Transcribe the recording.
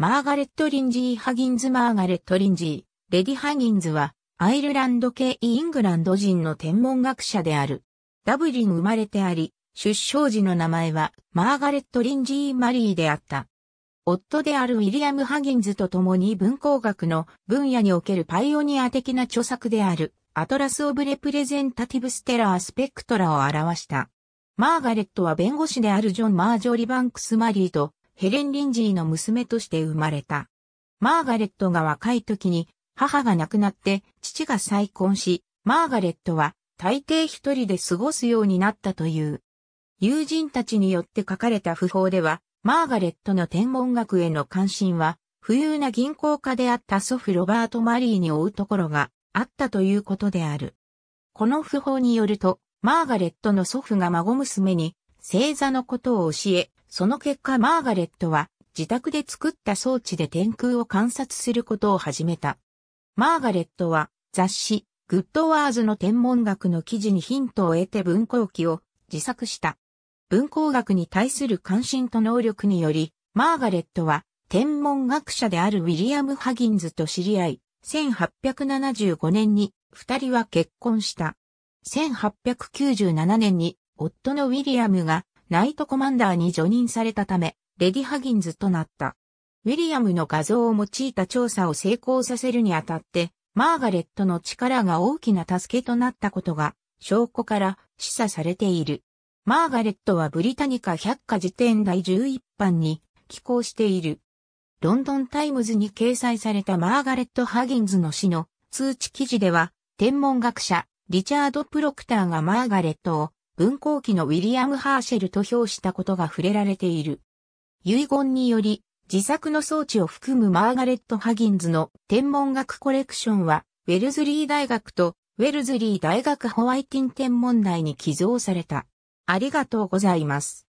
マーガレット・リンジー・ハギンズ・マーガレット・リンジー、レディ・ハギンズは、アイルランド系イングランド人の天文学者である。ダブリン生まれてあり、出生時の名前は、マーガレット・リンジー・マリーであった。夫であるウィリアム・ハギンズと共に文工学の分野におけるパイオニア的な著作である、アトラス・オブ・レプレゼンタティブ・ステラー・スペクトラを表した。マーガレットは弁護士であるジョン・マージョリ・バンクス・マリーとヘレン・リンジーの娘として生まれた。マーガレットが若い時に母が亡くなって父が再婚し、マーガレットは大抵一人で過ごすようになったという。友人たちによって書かれた訃報では、マーガレットの天文学への関心は、富裕な銀行家であった祖父ロバート・マリーに追うところがあったということである。この訃報によると、マーガレットの祖父が孫娘に、星座のことを教え、その結果マーガレットは自宅で作った装置で天空を観察することを始めた。マーガレットは雑誌グッドワーズの天文学の記事にヒントを得て文工記を自作した。文工学に対する関心と能力により、マーガレットは天文学者であるウィリアム・ハギンズと知り合い、1875年に二人は結婚した。1897年に夫のウィリアムがナイトコマンダーに除任されたため、レディ・ハギンズとなった。ウィリアムの画像を用いた調査を成功させるにあたって、マーガレットの力が大きな助けとなったことが、証拠から示唆されている。マーガレットはブリタニカ百科辞典第11版に寄稿している。ロンドンタイムズに掲載されたマーガレット・ハギンズの死の通知記事では、天文学者、リチャード・プロクターがマーガレットを文工期のウィリアム・ハーシェルと評したことが触れられている。遺言により、自作の装置を含むマーガレット・ハギンズの天文学コレクションは、ウェルズリー大学とウェルズリー大学ホワイティン天文台に寄贈された。ありがとうございます。